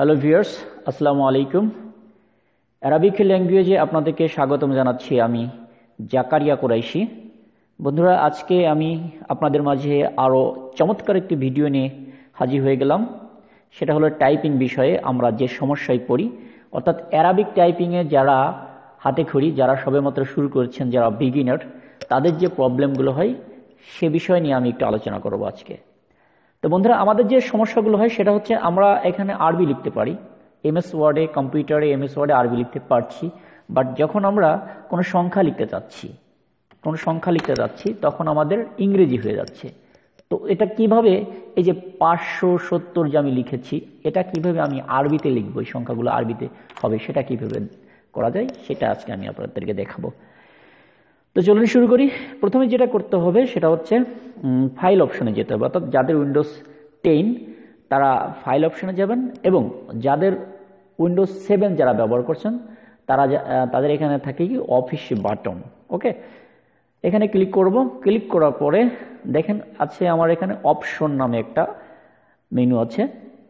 hello viewers আসসালামু আলাইকুম Arabic ল্যাঙ্গুয়েজে আপনাদেরকে স্বাগতম জানাচ্ছি আমি জাকারিয়া কোরাইশি বন্ধুরা আজকে আমি আপনাদের মাঝে আরও চমৎকার একটি ভিডিও নিয়ে হাজির হয়ে গেলাম সেটা হলো টাইপিং বিষয়ে আমরা যে সমস্যায় পড়ি অর্থাৎ অ্যারাবিক টাইপিংয়ে যারা হাতে খড়ি যারা সবেমাত্র শুরু করছেন যারা বিগিনার তাদের যে প্রবলেমগুলো হয় সে বিষয় নিয়ে আমি একটু আলোচনা করব আজকে তো বন্ধুরা আমাদের যে সমস্যাগুলো হয় সেটা হচ্ছে আমরা এখানে আরবি লিখতে পারি এমএস ওয়ার্ডে কম্পিউটারে এমএস ওয়ার্ডে আরবি লিখতে পারছি বাট যখন আমরা কোনো সংখ্যা লিখতে চাচ্ছি কোনো সংখ্যা লিখতে যাচ্ছি তখন আমাদের ইংরেজি হয়ে যাচ্ছে তো এটা কিভাবে এই যে পাঁচশো সত্তর যে আমি লিখেছি এটা কিভাবে আমি আরবিতে লিখবো এই সংখ্যাগুলো আরবিতে হবে সেটা কিভাবে করা যায় সেটা আজকে আমি আপনাদেরকে দেখাবো তো চলুন শুরু করি প্রথমে যেটা করতে হবে সেটা হচ্ছে ফাইল অপশনে যেতে হবে অর্থাৎ যাদের উইন্ডোজ টেন তারা ফাইল অপশনে যাবেন এবং যাদের উইন্ডোজ সেভেন যারা ব্যবহার করছেন তারা তাদের এখানে থাকে কি অফিস বাটন ওকে এখানে ক্লিক করব ক্লিক করার পরে দেখেন আছে আমার এখানে অপশন নামে একটা মেনু আছে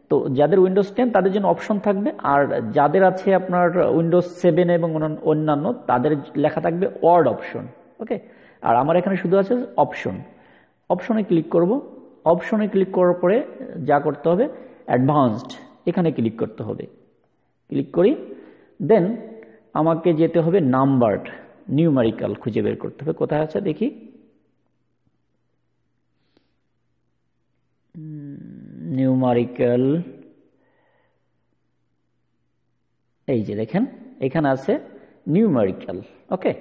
তো যাদের উইন্ডোজ টেন তাদের জন্য অপশন থাকবে আর যাদের আছে আপনার উইন্ডোজ সেভেন এবং অন্যান্য তাদের লেখা থাকবে ওয়ার্ড অপশন ওকে আর আমার এখানে শুধু আছে অপশন অপশনে ক্লিক করব অপশনে ক্লিক করার পরে যা করতে হবে অ্যাডভান্সড এখানে ক্লিক করতে হবে ক্লিক করি দেন আমাকে যেতে হবে নাম্বার্ড নিউমারিক্যাল খুঁজে বের করতে হবে কোথায় আছে দেখি নিউমারিক্যাল এই যে দেখেন এখানে আছে নিউমারিক্যাল ওকে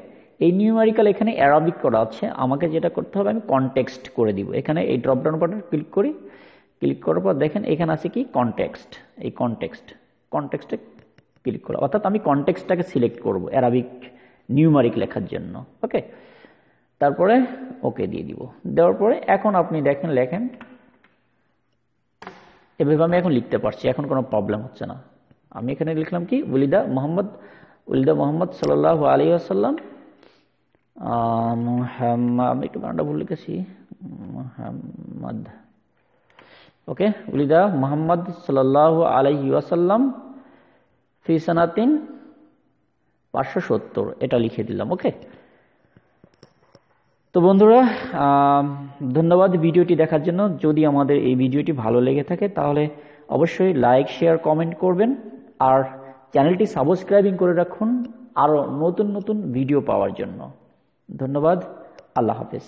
এই নিউমারিক্যাল এখানে অ্যারাবিক করা আছে আমাকে যেটা করতে হবে আমি কনটেক্সট করে দিব এখানে এই ড্রপডাউন বাটন ক্লিক করি ক্লিক করার পর দেখেন এখানে আছে কি কনটেক্সট এই কনটেক্সট কনটেক্সটে ক্লিক করা অর্থাৎ আমি কনটেক্সটটাকে সিলেক্ট করব অ্যারাবিক নিউমারিক লেখার জন্য ওকে তারপরে ওকে দিয়ে দিব দেওয়ার পরে এখন আপনি দেখেন লেখেন এভাবে আমি এখন লিখতে পারছি এখন কোনো প্রবলেম হচ্ছে না আমি এখানে লিখলাম কি উলিদা মোহাম্মদ উলিদা মোহাম্মদ সাল্লাহ আলী আসাল্লাম মুহাম্মাদ আমি একটু বানানটা ভুল লিখেছি মুহাম্মদ ওকে উলিদা মোহাম্মদ সাল্লাহ আলহি ওয়াসাল্লাম ফি পাঁচশো সত্তর এটা লিখে দিলাম ওকে তো বন্ধুরা ধন্যবাদ ভিডিওটি দেখার জন্য যদি আমাদের এই ভিডিওটি ভালো লেগে থাকে তাহলে অবশ্যই লাইক শেয়ার কমেন্ট করবেন আর চ্যানেলটি সাবস্ক্রাইবিং করে রাখুন আরও নতুন নতুন ভিডিও পাওয়ার জন্য ধন্যবাদ আল্লাহ হাফিজ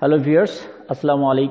হ্যালো ভিউর্স আসসালামু আলাইকুম